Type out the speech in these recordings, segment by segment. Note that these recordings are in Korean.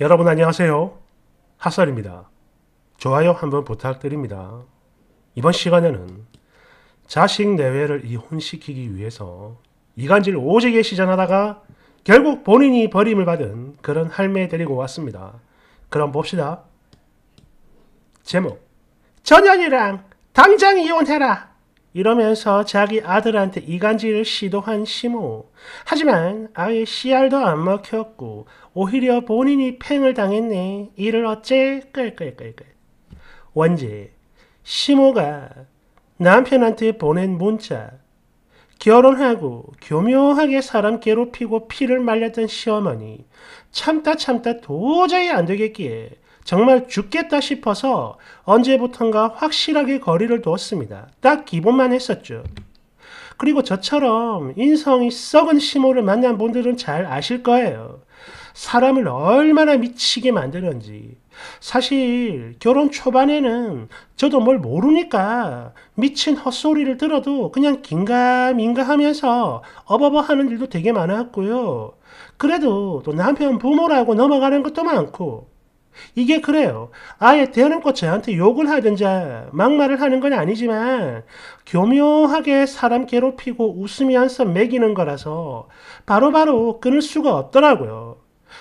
여러분 안녕하세요. 핫설입니다. 좋아요 한번 부탁드립니다. 이번 시간에는 자식 내외를 이혼시키기 위해서 이간질 오지게 시전하다가 결국 본인이 버림을 받은 그런 할매 데리고 왔습니다. 그럼 봅시다. 제목 전현이랑 당장 이혼해라 이러면서 자기 아들한테 이간질을 시도한 시모. 하지만 아예 씨알도 안 먹혔고 오히려 본인이 팽을 당했네. 이를 어째 끌끌끌끌. 원제 시모가 남편한테 보낸 문자. 결혼하고 교묘하게 사람 괴롭히고 피를 말렸던 시어머니. 참다 참다 도저히 안 되겠기에 정말 죽겠다 싶어서 언제부턴가 확실하게 거리를 두었습니다. 딱 기본만 했었죠. 그리고 저처럼 인성이 썩은 심호를 만난 분들은 잘 아실 거예요. 사람을 얼마나 미치게 만드는지. 사실 결혼 초반에는 저도 뭘 모르니까 미친 헛소리를 들어도 그냥 긴가민가 하면서 어버버 하는 일도 되게 많았고요. 그래도 또 남편 부모라고 넘어가는 것도 많고 이게 그래요. 아예 대놓고 저한테 욕을 하든지 막말을 하는 건 아니지만 교묘하게 사람 괴롭히고 웃으면서 매기는 거라서 바로바로 바로 끊을 수가 없더라고요.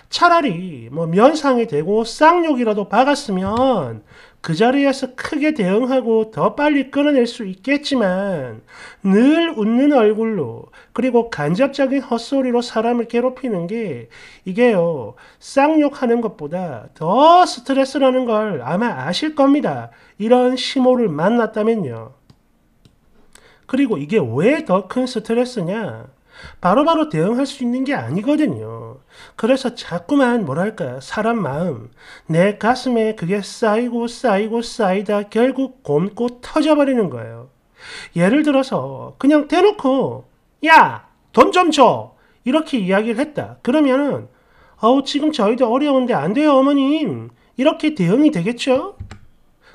차라리 뭐 면상이 되고 쌍욕이라도 박았으면 그 자리에서 크게 대응하고 더 빨리 끌어낼 수 있겠지만 늘 웃는 얼굴로 그리고 간접적인 헛소리로 사람을 괴롭히는 게 이게요 쌍욕하는 것보다 더 스트레스라는 걸 아마 아실 겁니다. 이런 심호를 만났다면요. 그리고 이게 왜 더 큰 스트레스냐? 바로바로 바로 대응할 수 있는 게 아니거든요. 그래서 자꾸만 뭐랄까 사람 마음 내 가슴에 그게 쌓이고 쌓이고 쌓이다 결국 곰고 터져버리는 거예요. 예를 들어서 그냥 대놓고 야 돈 좀 줘 이렇게 이야기를 했다. 그러면은 어우 지금 저희도 어려운데 안 돼요 어머님 이렇게 대응이 되겠죠?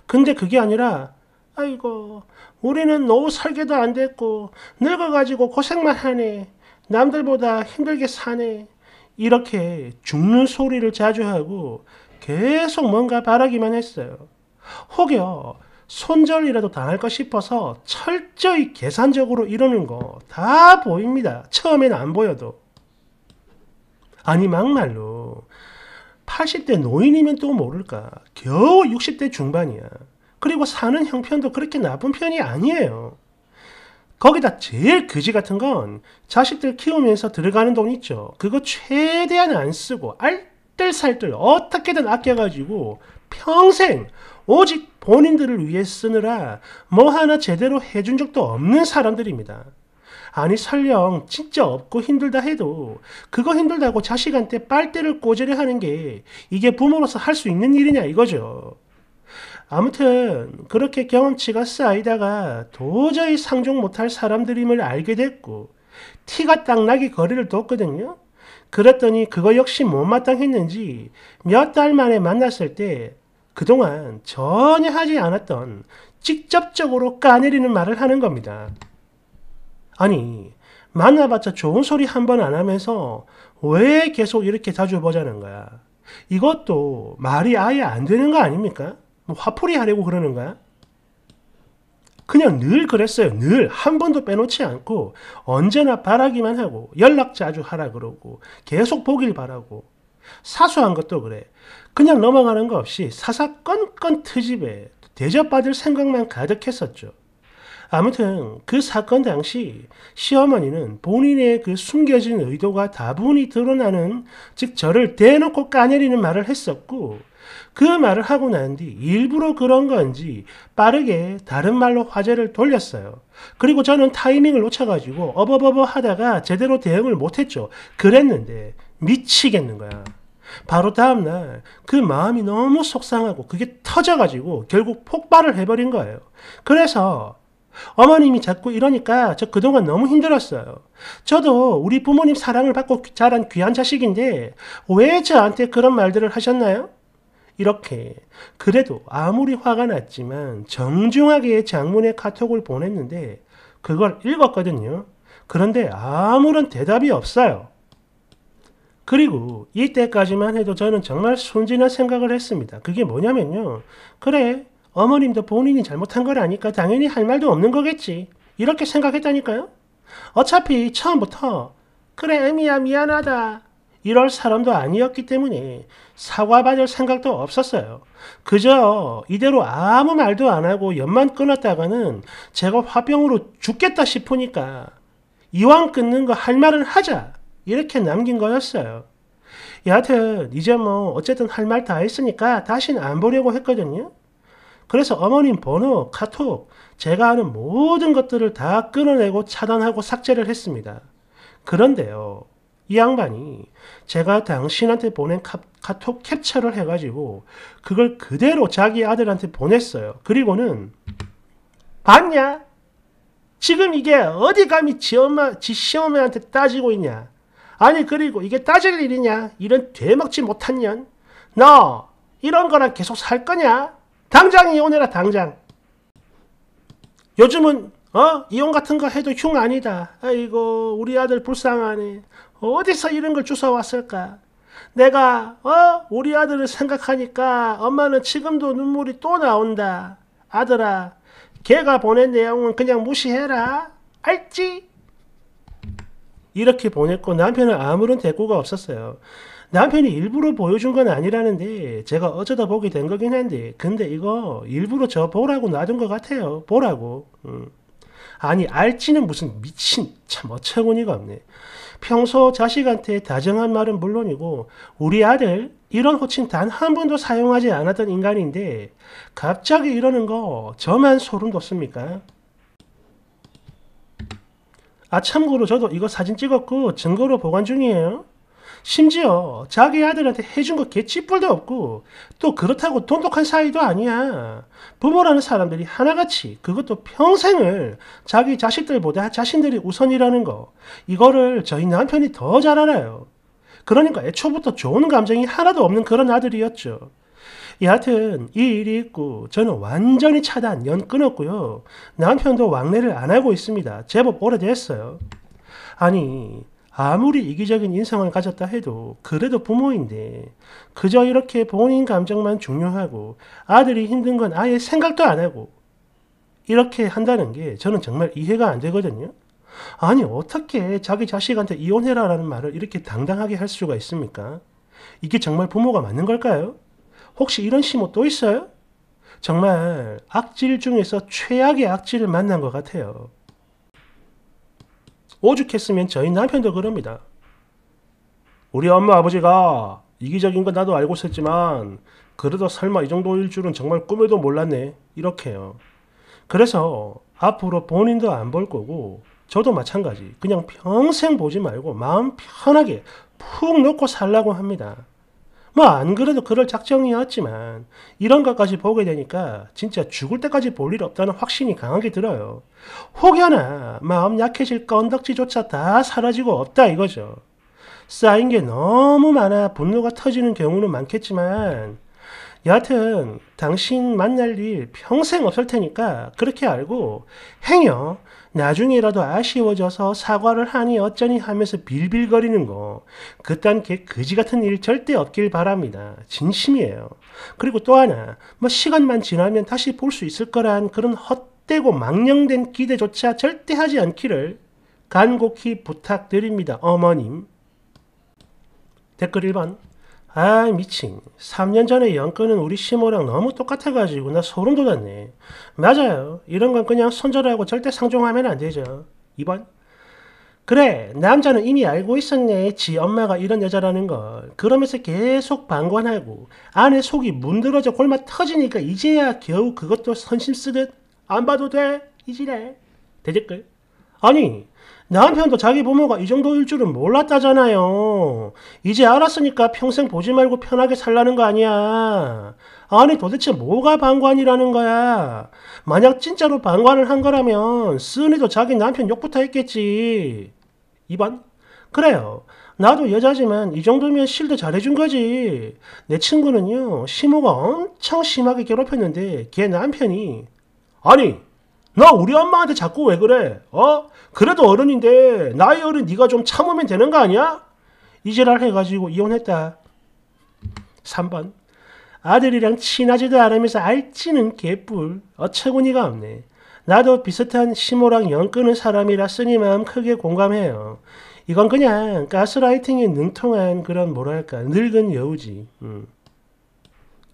근데 그게 아니라 아이고 우리는 노후 설계도 안 됐고 늙어가지고 고생만 하네 남들보다 힘들게 사네 이렇게 죽는 소리를 자주 하고 계속 뭔가 바라기만 했어요. 혹여 손절이라도 당할까 싶어서 철저히 계산적으로 이러는 거 다 보입니다. 처음엔 안 보여도. 아니 막말로 80대 노인이면 또 모를까. 겨우 60대 중반이야. 그리고 사는 형편도 그렇게 나쁜 편이 아니에요. 거기다 제일 그지 같은 건 자식들 키우면서 들어가는 돈 있죠. 그거 최대한 안 쓰고 알뜰살뜰 어떻게든 아껴가지고 평생 오직 본인들을 위해 쓰느라 뭐 하나 제대로 해준 적도 없는 사람들입니다. 아니 설령 진짜 없고 힘들다 해도 그거 힘들다고 자식한테 빨대를 꽂으려 하는 게 이게 부모로서 할 수 있는 일이냐 이거죠. 아무튼 그렇게 경험치가 쌓이다가 도저히 상종 못할 사람들임을 알게 됐고 티가 딱 나기 거리를 뒀거든요. 그랬더니 그거 역시 못마땅했는지 몇 달 만에 만났을 때 그동안 전혀 하지 않았던 직접적으로 까내리는 말을 하는 겁니다. 아니, 만나봤자 좋은 소리 한 번 안 하면서 왜 계속 이렇게 자주 보자는 거야? 이것도 말이 아예 안 되는 거 아닙니까? 뭐 화풀이 하려고 그러는 거야? 그냥 늘 그랬어요. 늘 한 번도 빼놓지 않고 언제나 바라기만 하고 연락 자주 하라 그러고 계속 보길 바라고 사소한 것도 그래. 그냥 넘어가는 거 없이 사사건건 트집에 대접받을 생각만 가득했었죠. 아무튼 그 사건 당시 시어머니는 본인의 그 숨겨진 의도가 다분히 드러나는 즉 저를 대놓고 까내리는 말을 했었고 그 말을 하고 난 뒤 일부러 그런 건지 빠르게 다른 말로 화제를 돌렸어요. 그리고 저는 타이밍을 놓쳐가지고 어버버버 하다가 제대로 대응을 못했죠. 그랬는데 미치겠는 거야. 바로 다음날 그 마음이 너무 속상하고 그게 터져가지고 결국 폭발을 해버린 거예요. 그래서 어머님이 자꾸 이러니까 저 그동안 너무 힘들었어요. 저도 우리 부모님 사랑을 받고 자란 귀한 자식인데 왜 저한테 그런 말들을 하셨나요? 이렇게 그래도 아무리 화가 났지만 정중하게 장문의 카톡을 보냈는데 그걸 읽었거든요. 그런데 아무런 대답이 없어요. 그리고 이때까지만 해도 저는 정말 순진한 생각을 했습니다. 그게 뭐냐면요. 그래, 어머님도 본인이 잘못한 거라니까 당연히 할 말도 없는 거겠지. 이렇게 생각했다니까요. 어차피 처음부터 그래, 애미야 미안하다. 이럴 사람도 아니었기 때문에 사과받을 생각도 없었어요. 그저 이대로 아무 말도 안 하고 연만 끊었다가는 제가 화병으로 죽겠다 싶으니까 이왕 끊는 거 할 말은 하자 이렇게 남긴 거였어요. 여하튼 이제 뭐 어쨌든 할 말 다 했으니까 다신안 보려고 했거든요. 그래서 어머님 번호, 카톡, 제가 하는 모든 것들을 다 끊어내고 차단하고 삭제를 했습니다. 그런데요. 이 양반이 제가 당신한테 보낸 카톡 캡처를 해가지고 그걸 그대로 자기 아들한테 보냈어요. 그리고는 봤냐? 지금 이게 어디 감히 지 엄마, 지 시어머니한테 따지고 있냐? 아니 그리고 이게 따질 일이냐? 이런 되먹지 못한 년? 너 이런 거랑 계속 살 거냐? 당장 이혼해라 당장. 요즘은 어? 이혼 같은 거 해도 흉 아니다. 아이고 우리 아들 불쌍하네. 어디서 이런 걸 주워왔을까? 내가 어 우리 아들을 생각하니까 엄마는 지금도 눈물이 또 나온다. 아들아, 걔가 보낸 내용은 그냥 무시해라. 알지? 이렇게 보냈고 남편은 아무런 대꾸가 없었어요. 남편이 일부러 보여준 건 아니라는데 제가 어쩌다 보게 된 거긴 한데 근데 이거 일부러 저 보라고 놔둔 것 같아요. 보라고. 음. 아니 알지는 무슨 미친 참 어처구니가 없네. 평소 자식한테 다정한 말은 물론이고 우리 아들 이런 호칭 단 한 번도 사용하지 않았던 인간인데 갑자기 이러는 거 저만 소름 돋습니까? 아 참고로 저도 이거 사진 찍었고 증거로 보관 중이에요. 심지어 자기 아들한테 해준 거 개찌뿔도 없고 또 그렇다고 돈독한 사이도 아니야. 부모라는 사람들이 하나같이 그것도 평생을 자기 자식들보다 자신들이 우선이라는 거 이거를 저희 남편이 더 잘 알아요. 그러니까 애초부터 좋은 감정이 하나도 없는 그런 아들이었죠. 여하튼 이 일이 있고 저는 완전히 차단 연 끊었고요. 남편도 왕래를 안 하고 있습니다. 제법 오래됐어요. 아니 아무리 이기적인 인성을 가졌다 해도 그래도 부모인데 그저 이렇게 본인 감정만 중요하고 아들이 힘든 건 아예 생각도 안 하고 이렇게 한다는 게 저는 정말 이해가 안 되거든요. 아니 어떻게 자기 자식한테 이혼해라 라는 말을 이렇게 당당하게 할 수가 있습니까? 이게 정말 부모가 맞는 걸까요? 혹시 이런 시모 또 있어요? 정말 악질 중에서 최악의 악질을 만난 것 같아요. 오죽했으면 저희 남편도 그럽니다. 우리 엄마 아버지가 이기적인 건 나도 알고 있었지만 그래도 설마 이 정도일 줄은 정말 꿈에도 몰랐네. 이렇게요. 그래서 앞으로 본인도 안 볼 거고 저도 마찬가지. 그냥 평생 보지 말고 마음 편하게 푹 놓고 살라고 합니다. 뭐안 그래도 그럴 작정이었지만 이런 것까지 보게 되니까 진짜 죽을 때까지 볼 일 없다는 확신이 강하게 들어요. 혹여나 마음 약해질 건덕지조차 다 사라지고 없다 이거죠. 쌓인 게 너무 많아 분노가 터지는 경우는 많겠지만 여하튼 당신 만날 일 평생 없을 테니까 그렇게 알고 행여 나중에라도 아쉬워져서 사과를 하니 어쩌니 하면서 빌빌거리는 거 그딴 개 그지 같은 일 절대 없길 바랍니다. 진심이에요. 그리고 또 하나 뭐 시간만 지나면 다시 볼 수 있을 거란 그런 헛되고 망령된 기대조차 절대 하지 않기를 간곡히 부탁드립니다. 어머님 댓글 1번 아 미친 3년 전에 연건은 우리 시모랑 너무 똑같아가지고 나 소름 돋았네 맞아요 이런 건 그냥 손절하고 절대 상종하면 안 되죠 2번 그래 남자는 이미 알고 있었네 지 엄마가 이런 여자라는 걸 그러면서 계속 방관하고 안에 속이 문드러져 골마 터지니까 이제야 겨우 그것도 선심 쓰듯 안 봐도 돼 이지래 대댓글 아니 남편도 자기 부모가 이 정도일 줄은 몰랐다잖아요. 이제 알았으니까 평생 보지 말고 편하게 살라는 거 아니야. 아니 도대체 뭐가 방관이라는 거야. 만약 진짜로 방관을 한 거라면 쓰니도 자기 남편 욕부터 했겠지. 이번 그래요. 나도 여자지만 이 정도면 실드 잘해준 거지. 내 친구는요, 시모가 엄청 심하게 괴롭혔는데 걔 남편이 아니 너 우리 엄마한테 자꾸 왜 그래? 어? 그래도 어른인데 나이 어른 네가 좀 참으면 되는 거 아니야? 이지랄 해가지고 이혼했다. 3번 아들이랑 친하지도 않으면서 알찌는 개뿔 어처구니가 없네. 나도 비슷한 시모랑 연끄는 사람이라 쓰니 마음 크게 공감해요. 이건 그냥 가스라이팅에 능통한 그런 뭐랄까 늙은 여우지. 음.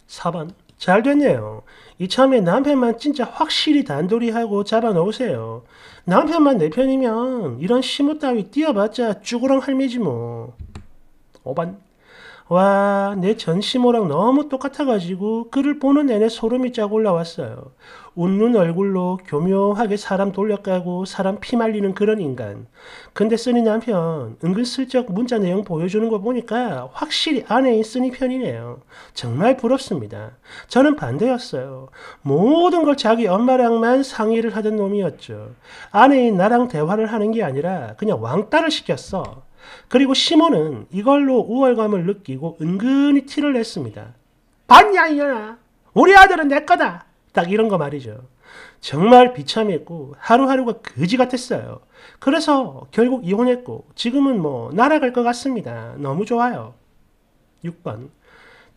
4번 잘 됐네요. 이참에 남편만 진짜 확실히 단둘이하고 잡아놓으세요. 남편만 내 편이면 이런 시무 따위 뛰어봤자 쭈구렁 할매지 뭐. 오반. 와, 내 전시모랑 너무 똑같아가지고 그를 보는 내내 소름이 쫙 올라왔어요. 웃는 얼굴로 교묘하게 사람 돌려가고 사람 피 말리는 그런 인간. 근데 쓰니 남편, 은근슬쩍 문자 내용 보여주는 거 보니까 확실히 아내인 쓰니 편이네요. 정말 부럽습니다. 저는 반대였어요. 모든 걸 자기 엄마랑만 상의를 하던 놈이었죠. 아내인 나랑 대화를 하는 게 아니라 그냥 왕따를 시켰어. 그리고 시몬은 이걸로 우월감을 느끼고 은근히 티를 냈습니다. 봤냐 이년아 우리 아들은 내 거다 딱 이런 거 말이죠. 정말 비참했고 하루하루가 거지 같았어요. 그래서 결국 이혼했고 지금은 뭐 날아갈 것 같습니다. 너무 좋아요. 6번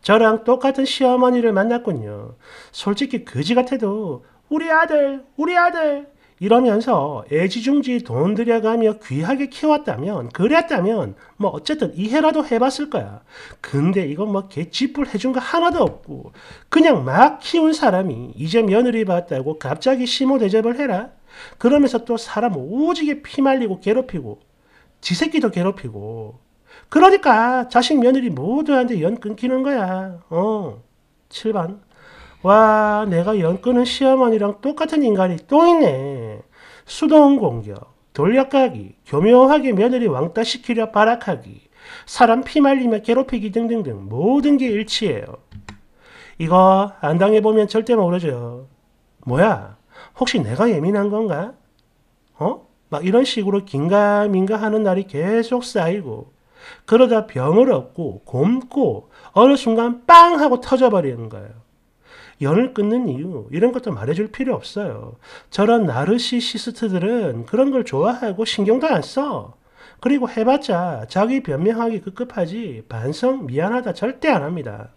저랑 똑같은 시어머니를 만났군요. 솔직히 거지 같아도 우리 아들, 우리 아들, 이러면서 애지중지 돈 들여가며 귀하게 키웠다면 그랬다면 뭐 어쨌든 이해라도 해봤을 거야. 근데 이건 뭐 개찌뿔 해준 거 하나도 없고 그냥 막 키운 사람이 이제 며느리 봤다고 갑자기 심호 대접을 해라. 그러면서 또 사람 오지게 피말리고 괴롭히고 지 새끼도 괴롭히고 그러니까 자식 며느리 모두한테 연 끊기는 거야. 어. 7번 와 내가 연끄는 시어머니랑 똑같은 인간이 또 있네. 수동 공격, 돌려가기, 교묘하게 며느리 왕따시키려 발악하기, 사람 피말리며 괴롭히기 등등등 모든 게 일치해요. 이거 안 당해보면 절대 모르죠. 뭐야? 혹시 내가 예민한 건가? 어? 막 이런 식으로 긴가민가 하는 날이 계속 쌓이고 그러다 병을 얻고 곰고 어느 순간 빵 하고 터져버리는 거예요. 연을 끊는 이유 이런 것도 말해줄 필요 없어요. 저런 나르시시스트들은 그런 걸 좋아하고 신경도 안 써. 그리고 해봤자 자기 변명하기 급급하지 반성 미안하다 절대 안 합니다.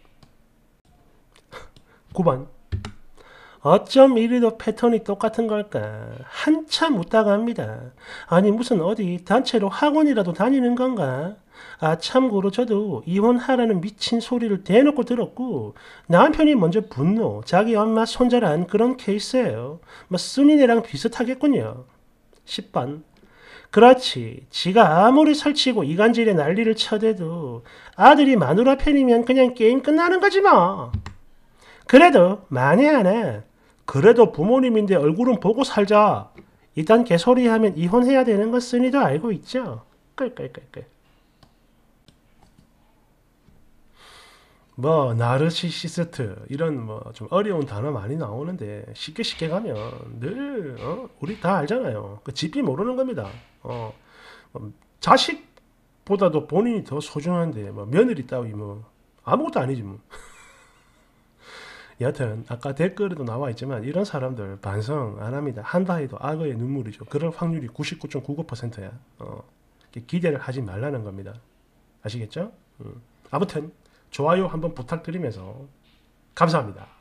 9번 어쩜 이리도 패턴이 똑같은 걸까? 한참 웃다가 합니다. 아니 무슨 어디 단체로 학원이라도 다니는 건가? 아 참고로 저도 이혼하라는 미친 소리를 대놓고 들었고 남편이 먼저 분노, 자기 엄마 손절한 그런 케이스예요. 뭐 순이네랑 비슷하겠군요. 10번 그렇지. 지가 아무리 설치고 이간질에 난리를 쳐대도 아들이 마누라 편이면 그냥 게임 끝나는 거지 뭐. 그래도 만에 하나 그래도 부모님인데 얼굴은 보고 살자. 일단 개소리하면 이혼해야 되는 것 쓰니도 알고 있죠. 끌끌끌끌. 뭐 나르시시스트 이런 뭐 좀 어려운 단어 많이 나오는데 쉽게 쉽게 가면 늘 어? 우리 다 알잖아요. 그 집이 모르는 겁니다. 어. 뭐 자식보다도 본인이 더 소중한데 뭐 며느리 따위 뭐 아무것도 아니지 뭐. 여튼 아까 댓글에도 나와 있지만 이런 사람들 반성 안 합니다. 한다해도 악어의 눈물이죠. 그럴 확률이 99.99%야. 어, 기대를 하지 말라는 겁니다. 아시겠죠? 음. 아무튼 좋아요 한번 부탁드리면서 감사합니다.